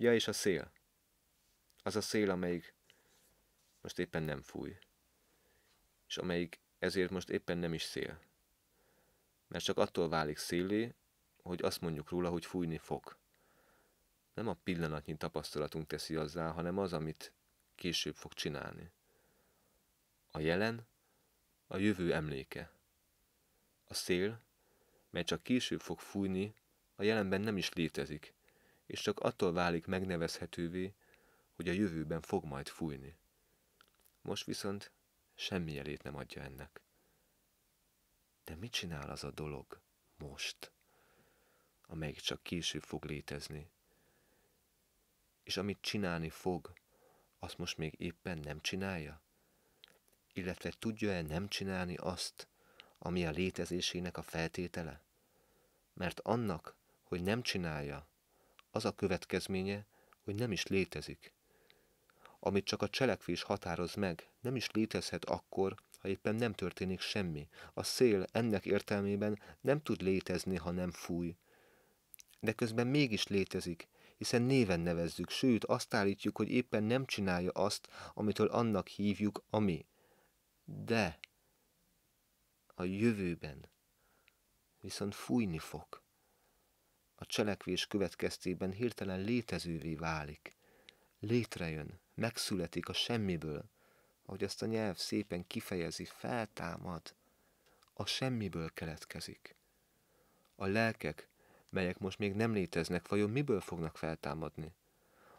Ja, és a szél. Az a szél, amelyik most éppen nem fúj. És amelyik ezért most éppen nem is szél. Mert csak attól válik szélé, hogy azt mondjuk róla, hogy fújni fog. Nem a pillanatnyi tapasztalatunk teszi azzá, hanem az, amit később fog csinálni. A jelen, a jövő emléke. A szél, mely csak később fog fújni, a jelenben nem is létezik, és csak attól válik megnevezhetővé, hogy a jövőben fog majd fújni. Most viszont semmi jelét nem adja ennek. De mit csinál az a dolog most, amelyik csak később fog létezni? És amit csinálni fog, azt most még éppen nem csinálja? Illetve tudja-e nem csinálni azt, ami a létezésének a feltétele? Mert annak, hogy nem csinálja, az a következménye, hogy nem is létezik. Amit csak a cselekvés határoz meg, nem is létezhet akkor, ha éppen nem történik semmi. A szél ennek értelmében nem tud létezni, ha nem fúj. De közben mégis létezik, hiszen néven nevezzük, sőt azt állítjuk, hogy éppen nem csinálja azt, amitől annak hívjuk, ami. De a jövőben viszont fújni fog a cselekvés következtében hirtelen létezővé válik. Létrejön, megszületik a semmiből, ahogy azt a nyelv szépen kifejezi, feltámad. A semmiből keletkezik. A lelkek, melyek most még nem léteznek, vajon miből fognak feltámadni?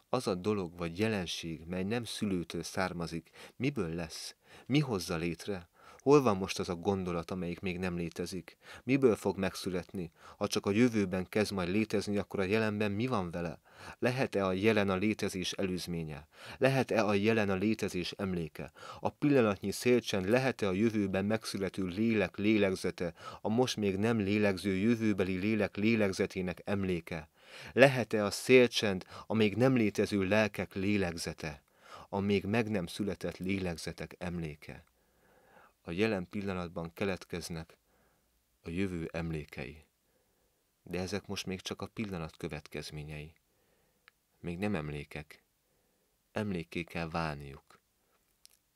Az a dolog vagy jelenség, mely nem szülőtől származik, miből lesz? Mi hozza létre? Hol van most az a gondolat, amelyik még nem létezik? Miből fog megszületni? Ha csak a jövőben kezd majd létezni, akkor a jelenben mi van vele? Lehet-e a jelen a létezés előzménye? Lehet-e a jelen a létezés emléke? A pillanatnyi szélcsend lehet-e a jövőben megszülető lélek lélegzete, a most még nem lélegző jövőbeli lélek lélegzetének emléke? Lehet-e a szélcsend a még nem létező lelkek lélegzete, a még meg nem született lélegzetek emléke? a jelen pillanatban keletkeznek a jövő emlékei. De ezek most még csak a pillanat következményei. Még nem emlékek. Emlékké kell válniuk.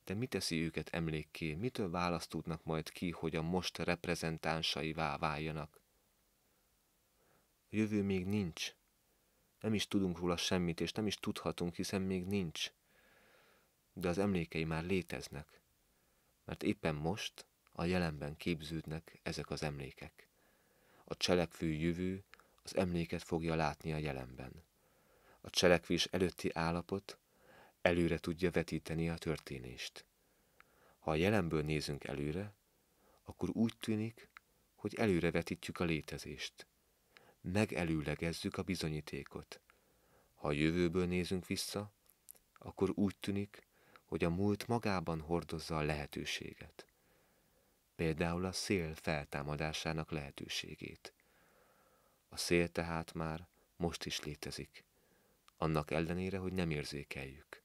De mi teszi őket emlékké? Mitől választódnak majd ki, hogy a most reprezentánsaivá váljanak? A jövő még nincs. Nem is tudunk róla semmit, és nem is tudhatunk, hiszen még nincs. De az emlékei már léteznek mert éppen most a jelenben képződnek ezek az emlékek. A cselekvő jövő az emléket fogja látni a jelenben. A cselekvés előtti állapot előre tudja vetíteni a történést. Ha a jelenből nézünk előre, akkor úgy tűnik, hogy előre vetítjük a létezést. Megelőlegezzük a bizonyítékot. Ha a jövőből nézünk vissza, akkor úgy tűnik, hogy a múlt magában hordozza a lehetőséget. Például a szél feltámadásának lehetőségét. A szél tehát már most is létezik, annak ellenére, hogy nem érzékeljük.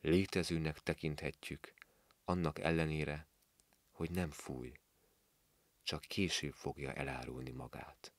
Létezőnek tekinthetjük, annak ellenére, hogy nem fúj, csak később fogja elárulni magát.